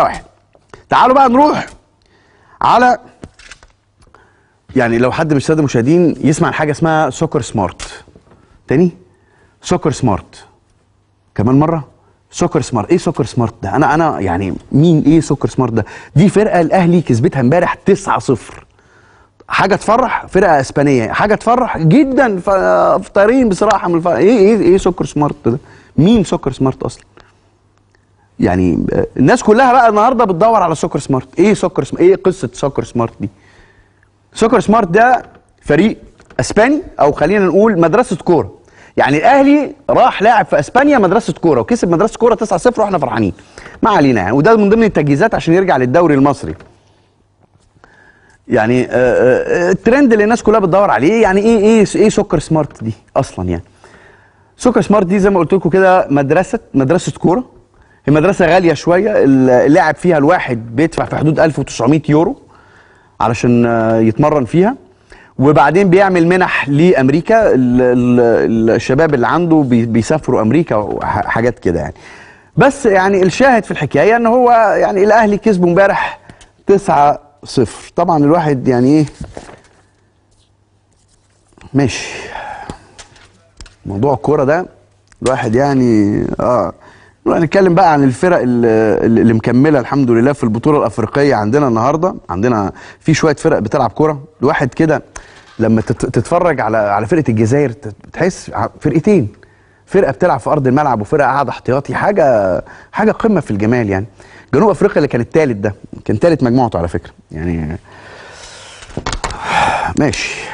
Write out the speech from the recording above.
واحد تعالوا بقى نروح على يعني لو حد من الساده المشاهدين يسمع حاجه اسمها سوكر سمارت تاني سوكر سمارت كمان مره سوكر سمارت ايه سوكر سمارت ده انا انا يعني مين ايه سوكر سمارت ده دي فرقه الاهلي كسبتها امبارح 9 0 حاجه تفرح فرقه اسبانيه حاجه تفرح جدا فطارين بصراحه من الفرق. ايه ايه ايه سوكر سمارت ده مين سوكر سمارت اصلا يعني آه، الناس كلها بقى النهارده بتدور على سكر سمارت ايه سكر سمارت ايه قصه سكر سمارت دي سكر سمارت ده فريق اسباني او خلينا نقول مدرسه كوره يعني الاهلي راح لاعب في اسبانيا مدرسه كوره وكسب مدرسه كوره 9 0 واحنا فرحانين ما علينا يعني وده من ضمن التجهيزات عشان يرجع للدوري المصري يعني آه، آه، الترند اللي الناس كلها بتدور عليه يعني ايه ايه ايه سكر سمارت دي اصلا يعني سكر سمارت دي زي ما قلت لكم كده مدرسه مدرسه كوره المدرسه غاليه شويه اللاعب فيها الواحد بيدفع في حدود 1900 يورو علشان آه، يتمرن فيها وبعدين بيعمل منح لامريكا الشباب اللي عنده بيسافروا امريكا وحاجات كده يعني بس يعني الشاهد في الحكايه ان هو يعني الاهلي كسبه امبارح 9 صفر طبعا الواحد يعني ايه ماشي موضوع الكوره ده الواحد يعني اه نتكلم بقى عن الفرق اللي مكمله الحمد لله في البطوله الافريقيه عندنا النهارده عندنا في شويه فرق بتلعب كوره الواحد كده لما تتفرج على على فرقه الجزائر تحس فرقتين فرقه بتلعب في ارض الملعب وفرقه قاعده احتياطي حاجه حاجه قمه في الجمال يعني جنوب افريقيا اللي كان الثالث ده كان ثالث مجموعته على فكره يعني ماشي